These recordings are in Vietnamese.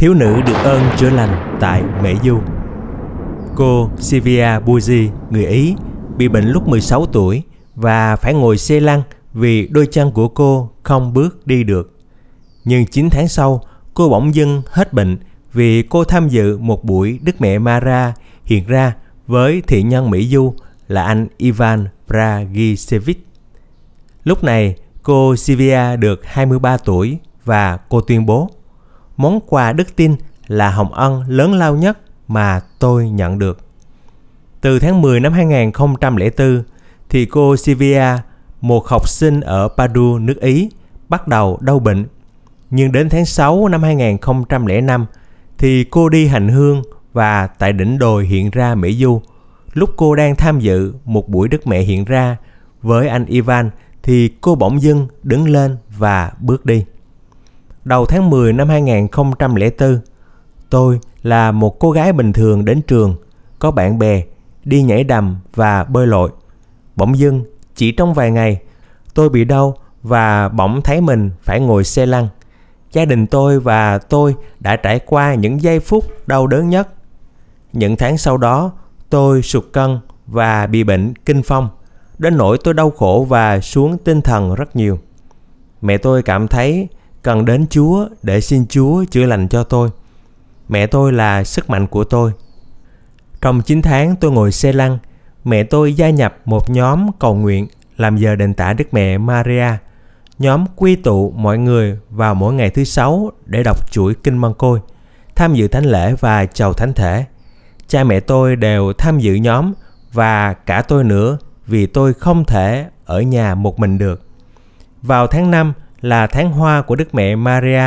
thiếu nữ được ơn chữa lành tại Mễ Du. Cô Silvia Buzzi, người Ý, bị bệnh lúc 16 tuổi và phải ngồi xe lăn vì đôi chân của cô không bước đi được. Nhưng 9 tháng sau, cô bỗng dưng hết bệnh vì cô tham dự một buổi Đức Mẹ Mara hiện ra với thị nhân Mỹ Du là anh Ivan Bragisevich. Lúc này, cô Sivia được 23 tuổi và cô tuyên bố món quà đức tin là hồng ân lớn lao nhất mà tôi nhận được. Từ tháng 10 năm 2004 thì cô Sylvia, một học sinh ở Padua, nước Ý, bắt đầu đau bệnh. Nhưng đến tháng 6 năm 2005 thì cô đi hành hương và tại đỉnh đồi hiện ra Mỹ Du. Lúc cô đang tham dự một buổi Đức Mẹ hiện ra với anh Ivan thì cô bỗng dưng đứng lên và bước đi. Đầu tháng 10 năm 2004, tôi là một cô gái bình thường đến trường, có bạn bè, đi nhảy đầm và bơi lội. Bỗng dưng, chỉ trong vài ngày, tôi bị đau và bỗng thấy mình phải ngồi xe lăn. Gia đình tôi và tôi đã trải qua những giây phút đau đớn nhất. Những tháng sau đó, tôi sụt cân và bị bệnh kinh phong, đến nỗi tôi đau khổ và xuống tinh thần rất nhiều. Mẹ tôi cảm thấy cần đến Chúa để xin Chúa chữa lành cho tôi. Mẹ tôi là sức mạnh của tôi. Trong 9 tháng tôi ngồi xe lăn, mẹ tôi gia nhập một nhóm cầu nguyện làm giờ đền tả Đức Mẹ Maria. Nhóm quy tụ mọi người vào mỗi ngày thứ sáu để đọc chuỗi Kinh Măng Côi, tham dự thánh lễ và chầu thánh thể. Cha mẹ tôi đều tham dự nhóm và cả tôi nữa vì tôi không thể ở nhà một mình được. Vào tháng 5, là tháng hoa của Đức Mẹ Maria,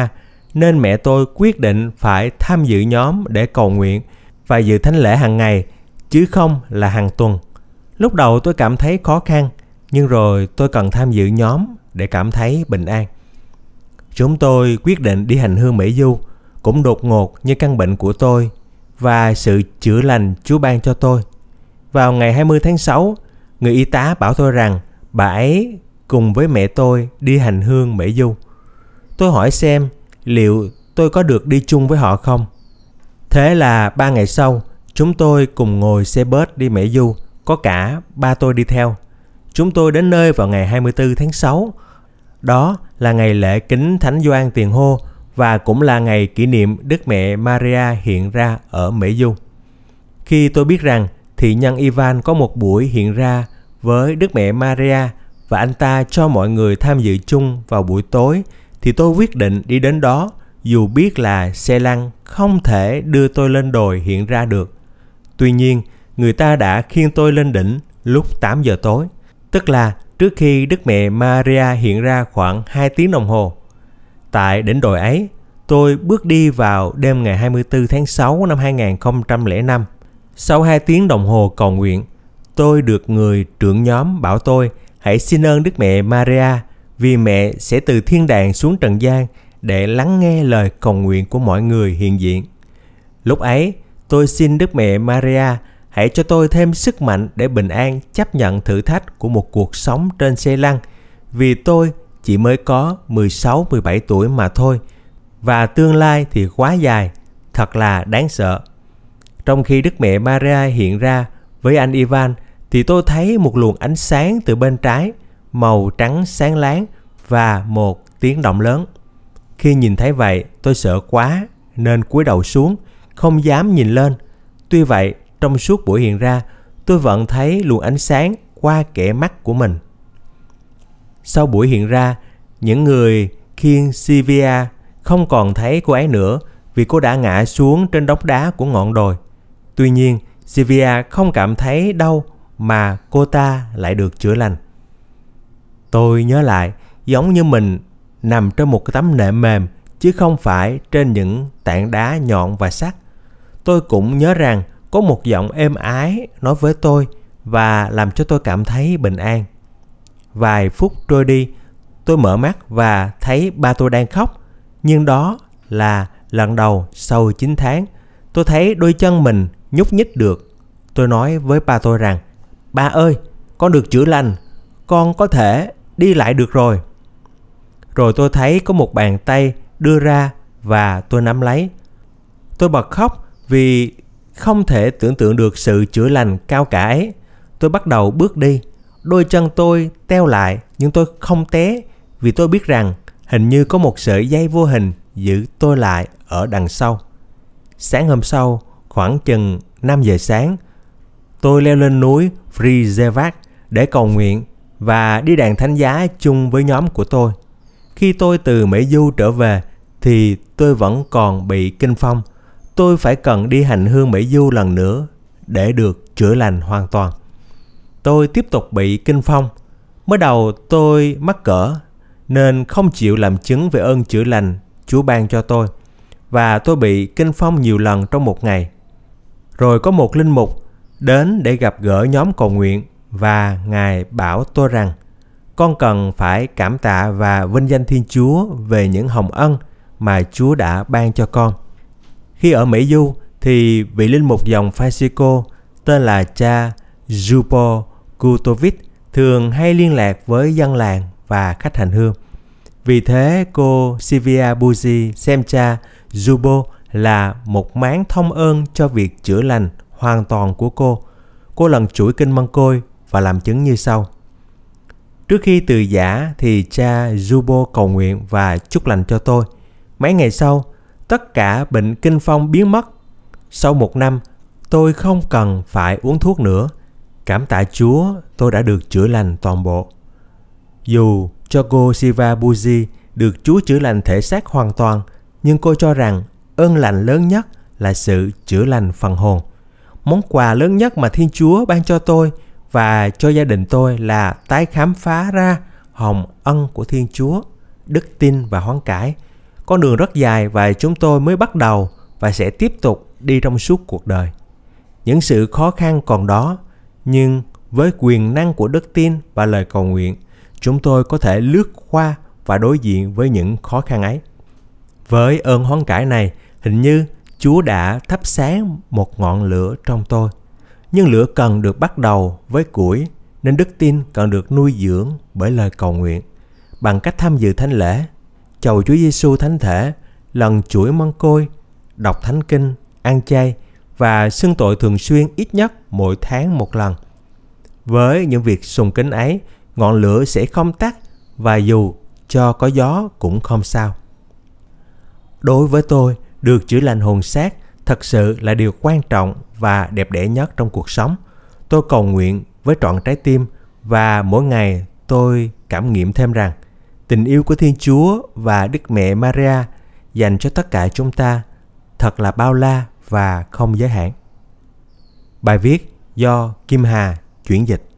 nên mẹ tôi quyết định phải tham dự nhóm để cầu nguyện và dự thánh lễ hàng ngày, chứ không là hàng tuần. Lúc đầu tôi cảm thấy khó khăn, nhưng rồi tôi cần tham dự nhóm để cảm thấy bình an. Chúng tôi quyết định đi hành hương Mỹ Du, cũng đột ngột như căn bệnh của tôi và sự chữa lành Chúa ban cho tôi. Vào ngày 20 tháng 6, người y tá bảo tôi rằng bà ấy cùng với mẹ tôi đi hành hương Mễ Du. Tôi hỏi xem liệu tôi có được đi chung với họ không. Thế là ba ngày sau, chúng tôi cùng ngồi xe bớt đi Mễ Du, có cả ba tôi đi theo. Chúng tôi đến nơi vào ngày 24 tháng 6. Đó là ngày lễ kính Thánh Doan Tiền Hô và cũng là ngày kỷ niệm Đức Mẹ Maria hiện ra ở Mễ Du. Khi tôi biết rằng thị nhân Ivan có một buổi hiện ra với Đức Mẹ Maria – và anh ta cho mọi người tham dự chung vào buổi tối thì tôi quyết định đi đến đó dù biết là xe lăn không thể đưa tôi lên đồi hiện ra được. Tuy nhiên, người ta đã khiêng tôi lên đỉnh lúc 8 giờ tối, tức là trước khi Đức Mẹ Maria hiện ra khoảng 2 tiếng đồng hồ. Tại đỉnh đồi ấy, tôi bước đi vào đêm ngày 24 tháng 6 năm 2005. Sau 2 tiếng đồng hồ cầu nguyện, tôi được người trưởng nhóm bảo tôi hãy xin ơn Đức Mẹ Maria vì mẹ sẽ từ thiên đàng xuống trần gian để lắng nghe lời cầu nguyện của mọi người hiện diện. Lúc ấy, tôi xin Đức Mẹ Maria hãy cho tôi thêm sức mạnh để bình an chấp nhận thử thách của một cuộc sống trên xe lăn vì tôi chỉ mới có 16-17 tuổi mà thôi và tương lai thì quá dài, thật là đáng sợ. Trong khi Đức Mẹ Maria hiện ra với anh Ivan thì tôi thấy một luồng ánh sáng từ bên trái, màu trắng sáng láng và một tiếng động lớn. Khi nhìn thấy vậy, tôi sợ quá nên cúi đầu xuống, không dám nhìn lên. Tuy vậy, trong suốt buổi hiện ra, tôi vẫn thấy luồng ánh sáng qua kẻ mắt của mình. Sau buổi hiện ra, những người khiêng Sivia không còn thấy cô ấy nữa vì cô đã ngã xuống trên đống đá của ngọn đồi. Tuy nhiên, Sivia không cảm thấy đau mà cô ta lại được chữa lành. Tôi nhớ lại, giống như mình nằm trên một cái tấm nệm mềm chứ không phải trên những tảng đá nhọn và sắt. Tôi cũng nhớ rằng có một giọng êm ái nói với tôi và làm cho tôi cảm thấy bình an. Vài phút trôi đi, tôi mở mắt và thấy ba tôi đang khóc, nhưng đó là lần đầu sau 9 tháng. Tôi thấy đôi chân mình nhúc nhích được. Tôi nói với ba tôi rằng Bà ơi, con được chữa lành, con có thể đi lại được rồi. Rồi tôi thấy có một bàn tay đưa ra và tôi nắm lấy. Tôi bật khóc vì không thể tưởng tượng được sự chữa lành cao cả ấy. Tôi bắt đầu bước đi, đôi chân tôi teo lại nhưng tôi không té vì tôi biết rằng hình như có một sợi dây vô hình giữ tôi lại ở đằng sau. Sáng hôm sau, khoảng chừng 5 giờ sáng, tôi leo lên núi Frizevac để cầu nguyện và đi đàn thánh giá chung với nhóm của tôi. Khi tôi từ Mỹ Du trở về thì tôi vẫn còn bị kinh phong. Tôi phải cần đi hành hương Mỹ Du lần nữa để được chữa lành hoàn toàn. Tôi tiếp tục bị kinh phong. Mới đầu tôi mắc cỡ nên không chịu làm chứng về ơn chữa lành Chúa ban cho tôi và tôi bị kinh phong nhiều lần trong một ngày. Rồi có một linh mục đến để gặp gỡ nhóm cầu nguyện và Ngài bảo tôi rằng con cần phải cảm tạ và vinh danh Thiên Chúa về những hồng ân mà Chúa đã ban cho con. Khi ở Mỹ Du thì vị linh mục dòng Francisco tên là cha Jupo Kutovic thường hay liên lạc với dân làng và khách hành hương. Vì thế cô Sivia Buzi xem cha Jubo là một máng thông ơn cho việc chữa lành – hoàn toàn của cô. Cô lần chuỗi kinh măng côi và làm chứng như sau. Trước khi từ giả thì cha Jubo cầu nguyện và chúc lành cho tôi. Mấy ngày sau, tất cả bệnh kinh phong biến mất. Sau một năm, tôi không cần phải uống thuốc nữa. Cảm tạ Chúa, tôi đã được chữa lành toàn bộ. Dù cho cô Siva Buji được Chúa chữa lành thể xác hoàn toàn, nhưng cô cho rằng ơn lành lớn nhất là sự chữa lành phần hồn món quà lớn nhất mà Thiên Chúa ban cho tôi và cho gia đình tôi là tái khám phá ra hồng ân của Thiên Chúa, đức tin và hoán cải. Con đường rất dài và chúng tôi mới bắt đầu và sẽ tiếp tục đi trong suốt cuộc đời. Những sự khó khăn còn đó, nhưng với quyền năng của đức tin và lời cầu nguyện, chúng tôi có thể lướt qua và đối diện với những khó khăn ấy. Với ơn hoán cải này, hình như Chúa đã thắp sáng một ngọn lửa trong tôi. Nhưng lửa cần được bắt đầu với củi, nên đức tin cần được nuôi dưỡng bởi lời cầu nguyện. Bằng cách tham dự thánh lễ, chầu Chúa Giêsu thánh thể, lần chuỗi măng côi, đọc thánh kinh, ăn chay và xưng tội thường xuyên ít nhất mỗi tháng một lần. Với những việc sùng kính ấy, ngọn lửa sẽ không tắt và dù cho có gió cũng không sao. Đối với tôi, được chữa lành hồn xác thật sự là điều quan trọng và đẹp đẽ nhất trong cuộc sống. Tôi cầu nguyện với trọn trái tim và mỗi ngày tôi cảm nghiệm thêm rằng tình yêu của Thiên Chúa và Đức Mẹ Maria dành cho tất cả chúng ta thật là bao la và không giới hạn. Bài viết do Kim Hà chuyển dịch